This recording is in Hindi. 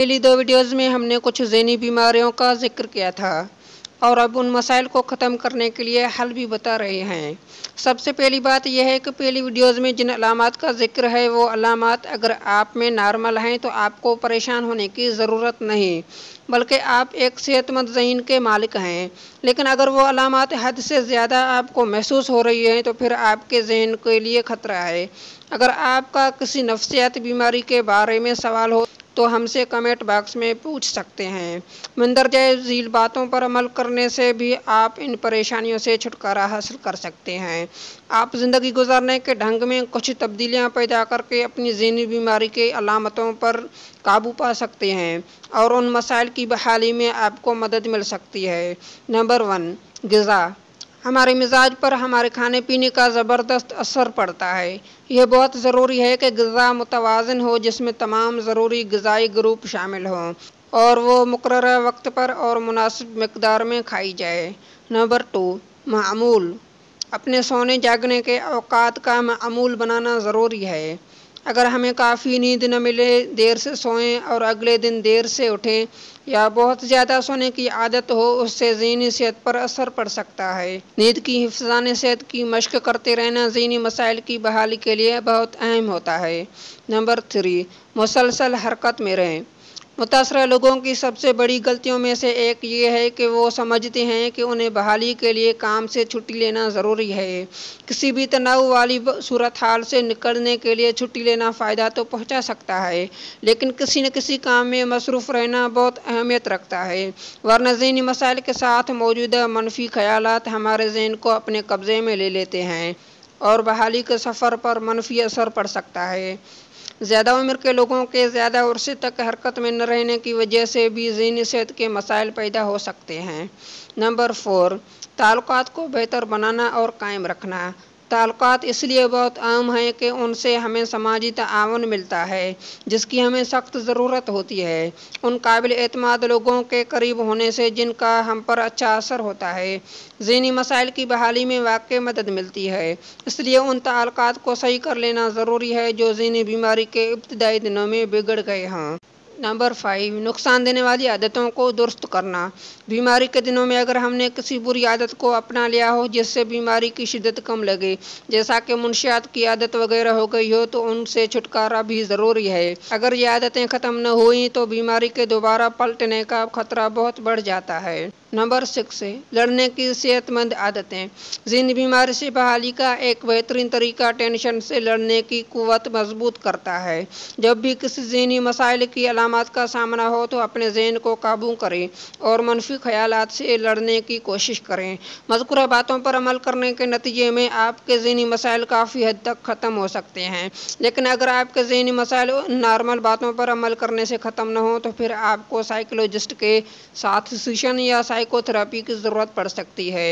पहली दो वीडियोस में हमने कुछ जहनी बीमारियों का जिक्र किया था और अब उन मसाइल को ख़त्म करने के लिए हल भी बता रहे हैं सबसे पहली बात यह है कि पहली वीडियोस में जिन अलामत का जिक्र है वो अलामत अगर आप में नॉर्मल हैं तो आपको परेशान होने की ज़रूरत नहीं बल्कि आप एक सेहतमंद जहन के मालिक हैं लेकिन अगर वो अलामत हद से ज़्यादा आपको महसूस हो रही हैं तो फिर आपके जहन के लिए ख़तरा है अगर आपका किसी नफसियात बीमारी के बारे में सवाल हो तो हमसे कमेंट बॉक्स में पूछ सकते हैं मंदरजा झील बातों पर अमल करने से भी आप इन परेशानियों से छुटकारा हासिल कर सकते हैं आप ज़िंदगी गुजारने के ढंग में कुछ तब्दीलियाँ पैदा करके अपनी जहनी बीमारी के अलामतों पर काबू पा सकते हैं और उन मसाइल की बहाली में आपको मदद मिल सकती है नंबर वन गज़ा हमारे मिजाज पर हमारे खाने पीने का ज़बरदस्त असर पड़ता है यह बहुत ज़रूरी है कि गज़ा मुतवाजन हो जिसमें तमाम ज़रूरी गज़ाई ग्रुप शामिल हों और वो मुकर वक्त पर और मुनासिब मकदार में खाई जाए नंबर टू मामूल अपने सोने जागने के अवकात का मामूल बनाना ज़रूरी है अगर हमें काफ़ी नींद न मिले देर से सोएं और अगले दिन देर से उठें या बहुत ज़्यादा सोने की आदत हो उससे जहनी सेहत पर असर पड़ सकता है नींद की हिफजान सेहत की मशक करते रहना जहनी मसाइल की बहाली के लिए बहुत अहम होता है नंबर थ्री मुसलसल हरकत में रहें मुतासर लोगों की सबसे बड़ी गलतियों में से एक ये है कि वो समझते हैं कि उन्हें बहाली के लिए काम से छुट्टी लेना ज़रूरी है किसी भी तनाव वाली सूरत हाल से निकलने के लिए छुट्टी लेना फ़ायदा तो पहुंचा सकता है लेकिन किसी न किसी काम में मसरूफ़ रहना बहुत अहमियत रखता है वरना जहनी मसाइल के साथ मौजूदा मनफी ख्याल हमारे जहन को अपने कब्ज़े में ले लेते हैं और बहाली के सफ़र पर मनफी असर पड़ सकता है ज़्यादा उम्र के लोगों के ज़्यादा उर्से तक हरकत में न रहने की वजह से भी जहनी सेहत के मसाइल पैदा हो सकते हैं नंबर फोर ताल्लुक को बेहतर बनाना और कायम रखना ताल्लुक इसलिए बहुत अहम हैं कि उनसे हमें समाजी तावन मिलता है जिसकी हमें सख्त ज़रूरत होती है उन काबिल अतमाद लोगों के करीब होने से जिनका हम पर अच्छा असर होता है जहनी मसाइल की बहाली में वाकई मदद मिलती है इसलिए उन ताल्लुकात को सही कर लेना ज़रूरी है जो जहनी बीमारी के इब्तदाई दिनों में बिगड़ गए हैं नंबर फाइव नुकसान देने वाली आदतों को दुरुस्त करना बीमारी के दिनों में अगर हमने किसी बुरी आदत को अपना लिया हो जिससे बीमारी की शिद्दत कम लगे जैसा कि मुंशियात की आदत वगैरह हो गई हो तो उनसे छुटकारा भी ज़रूरी है अगर ये आदतें ख़त्म न हुई तो बीमारी के दोबारा पलटने का खतरा बहुत बढ़ जाता है नंबर सिक्स लड़ने की सेहतमंद आदतें जिन बीमारी से बहाली का एक बेहतरीन तरीका टेंशन से लड़ने की कुत मजबूत करता है जब भी किसी जहनी मसाइल की अलामत का सामना हो तो अपने जहन को काबू करें और मनफी ख्याल से लड़ने की कोशिश करें मजकूर बातों पर अमल करने के नतीजे में आपके जहनी मसाइल काफ़ी हद तक ख़त्म हो सकते हैं लेकिन अगर आपके जहनी मसाइल नॉर्मल बातों पर अमल करने से ख़त्म न हो तो फिर आपको साइकोलॉजिस्ट के साथ सेशन या साइकोथेरापी की ज़रूरत पड़ सकती है